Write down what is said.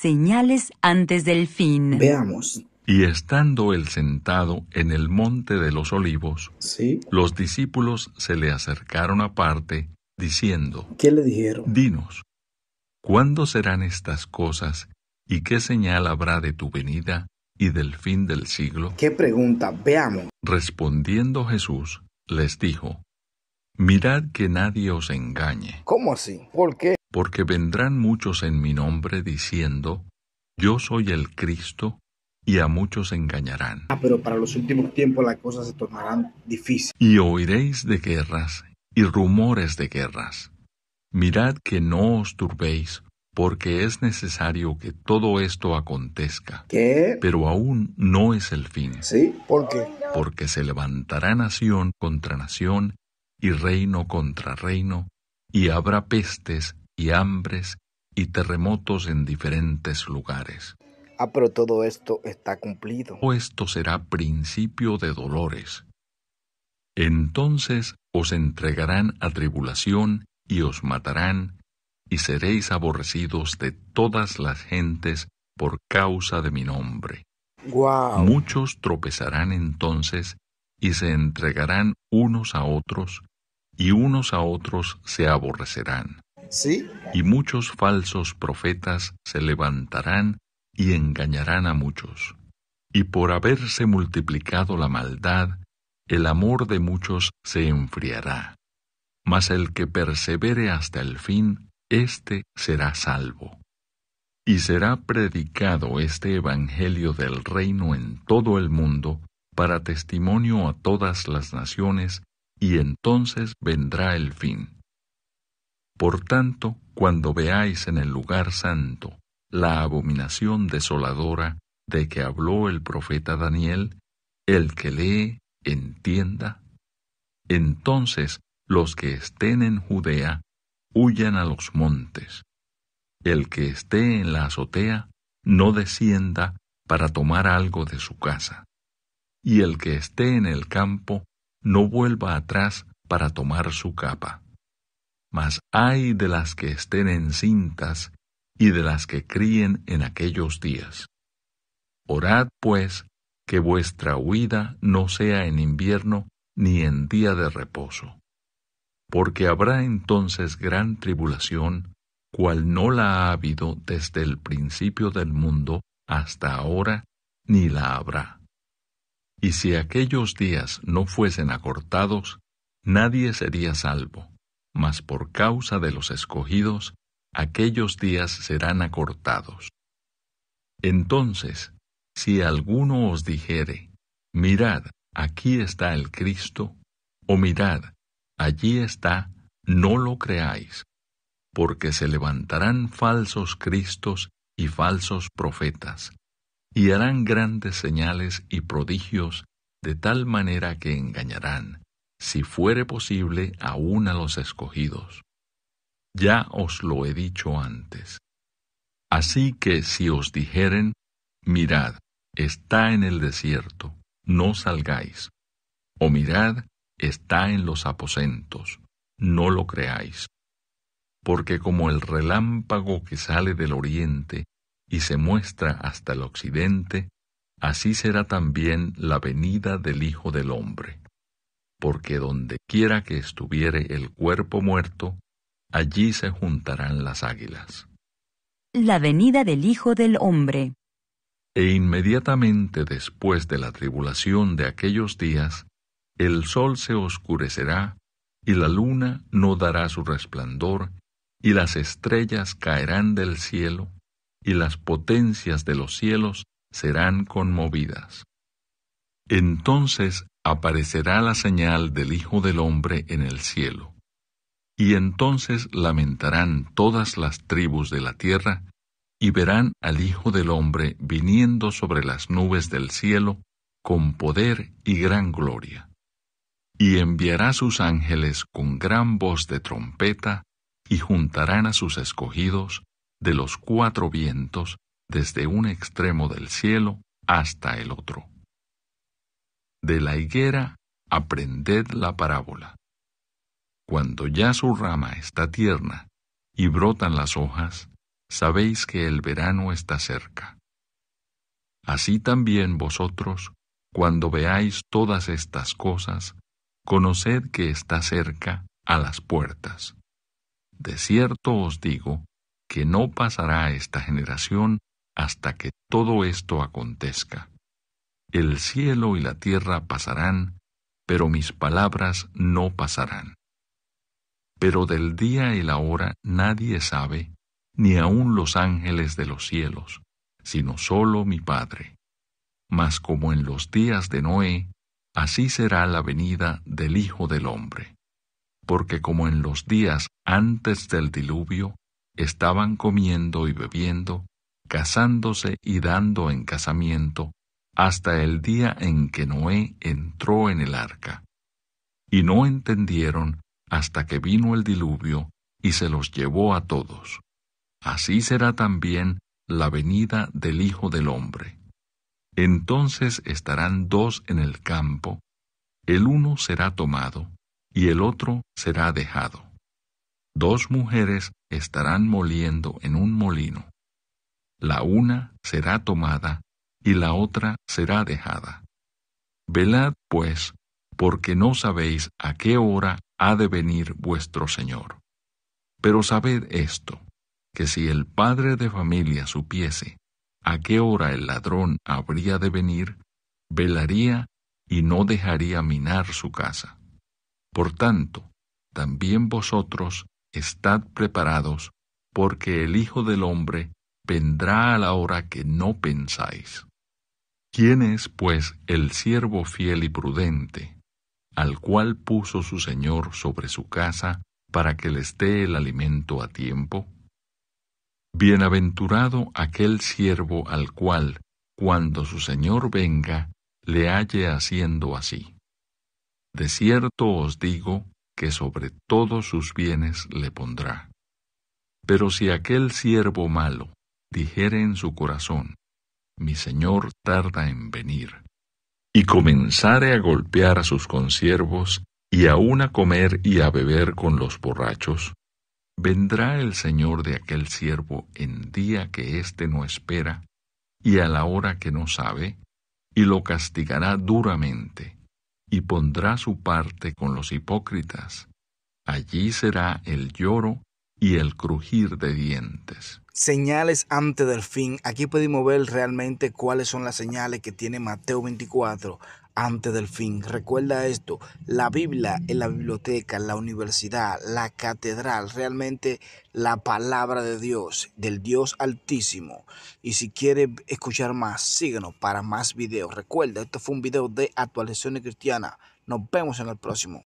señales antes del fin. Veamos. Y estando él sentado en el monte de los olivos, los discípulos se le acercaron aparte, diciendo, ¿qué le dijeron? Dinos, ¿cuándo serán estas cosas y qué señal habrá de tu venida y del fin del siglo? ¿Qué pregunta? Veamos. Respondiendo Jesús, les dijo, Mirad que nadie os engañe. ¿Cómo así? ¿Por qué? porque vendrán muchos en mi nombre diciendo, yo soy el Cristo, y a muchos engañarán. Ah, pero para los últimos tiempos las cosas se tornarán difíciles. Y oiréis de guerras y rumores de guerras. Mirad que no os turbéis, porque es necesario que todo esto acontezca. ¿Qué? Pero aún no es el fin. ¿Sí? ¿Por qué? Porque se levantará nación contra nación y reino contra reino, y habrá pestes y hambres y terremotos en diferentes lugares. Ah, pero todo esto está cumplido. O esto será principio de dolores. Entonces os entregarán a tribulación y os matarán, y seréis aborrecidos de todas las gentes por causa de mi nombre. Muchos tropezarán entonces y se entregarán unos a otros, y unos a otros se aborrecerán. Y muchos falsos profetas se levantarán y engañarán a muchos. Y por haberse multiplicado la maldad, el amor de muchos se enfriará. Mas el que persevere hasta el fin, éste será salvo. Y será predicado este Evangelio del reino en todo el mundo, para testimonio a todas las naciones, y entonces vendrá el fin. Por tanto, cuando veáis en el lugar santo la abominación desoladora de que habló el profeta Daniel, el que lee, entienda. Entonces los que estén en Judea, huyan a los montes. El que esté en la azotea, no descienda para tomar algo de su casa. Y el que esté en el campo, no vuelva atrás para tomar su capa. Mas hay de las que estén encintas y de las que críen en aquellos días. Orad, pues, que vuestra huida no sea en invierno ni en día de reposo. Porque habrá entonces gran tribulación, cual no la ha habido desde el principio del mundo hasta ahora, ni la habrá. Y si aquellos días no fuesen acortados, nadie sería salvo, mas por causa de los escogidos, aquellos días serán acortados. Entonces, si alguno os dijere, mirad, aquí está el Cristo, o mirad, allí está, no lo creáis, porque se levantarán falsos Cristos y falsos profetas, y harán grandes señales y prodigios, de tal manera que engañarán si fuere posible, aún a los escogidos. Ya os lo he dicho antes. Así que si os dijeren, mirad, está en el desierto, no salgáis. O mirad, está en los aposentos, no lo creáis. Porque como el relámpago que sale del oriente y se muestra hasta el occidente, así será también la venida del Hijo del Hombre porque donde quiera que estuviere el cuerpo muerto, allí se juntarán las águilas. La venida del Hijo del Hombre. E inmediatamente después de la tribulación de aquellos días, el sol se oscurecerá, y la luna no dará su resplandor, y las estrellas caerán del cielo, y las potencias de los cielos serán conmovidas. Entonces aparecerá la señal del Hijo del Hombre en el cielo. Y entonces lamentarán todas las tribus de la tierra, y verán al Hijo del Hombre viniendo sobre las nubes del cielo con poder y gran gloria. Y enviará sus ángeles con gran voz de trompeta, y juntarán a sus escogidos de los cuatro vientos desde un extremo del cielo hasta el otro. De la higuera aprended la parábola. Cuando ya su rama está tierna y brotan las hojas, sabéis que el verano está cerca. Así también vosotros, cuando veáis todas estas cosas, conoced que está cerca a las puertas. De cierto os digo que no pasará esta generación hasta que todo esto acontezca. El cielo y la tierra pasarán, pero mis palabras no pasarán. Pero del día y la hora nadie sabe, ni aun los ángeles de los cielos, sino solo mi Padre. Mas como en los días de Noé, así será la venida del Hijo del Hombre. Porque como en los días antes del diluvio, estaban comiendo y bebiendo, casándose y dando en casamiento, hasta el día en que Noé entró en el arca. Y no entendieron hasta que vino el diluvio y se los llevó a todos. Así será también la venida del Hijo del Hombre. Entonces estarán dos en el campo, el uno será tomado y el otro será dejado. Dos mujeres estarán moliendo en un molino. La una será tomada y la otra será dejada. Velad, pues, porque no sabéis a qué hora ha de venir vuestro Señor. Pero sabed esto, que si el padre de familia supiese a qué hora el ladrón habría de venir, velaría y no dejaría minar su casa. Por tanto, también vosotros estad preparados, porque el Hijo del Hombre vendrá a la hora que no pensáis. ¿Quién es, pues, el siervo fiel y prudente, al cual puso su Señor sobre su casa para que le esté el alimento a tiempo? Bienaventurado aquel siervo al cual, cuando su Señor venga, le halle haciendo así. De cierto os digo que sobre todos sus bienes le pondrá. Pero si aquel siervo malo dijere en su corazón, mi señor tarda en venir. Y comenzare a golpear a sus consiervos, y aun a comer y a beber con los borrachos, vendrá el señor de aquel siervo en día que éste no espera, y a la hora que no sabe, y lo castigará duramente, y pondrá su parte con los hipócritas. Allí será el lloro y el crujir de dientes señales antes del fin. Aquí podemos ver realmente cuáles son las señales que tiene Mateo 24 antes del fin. Recuerda esto, la Biblia en la biblioteca, la universidad, la catedral, realmente la palabra de Dios, del Dios altísimo. Y si quiere escuchar más, síguenos para más videos. Recuerda, esto fue un video de actualizaciones cristiana. Nos vemos en el próximo.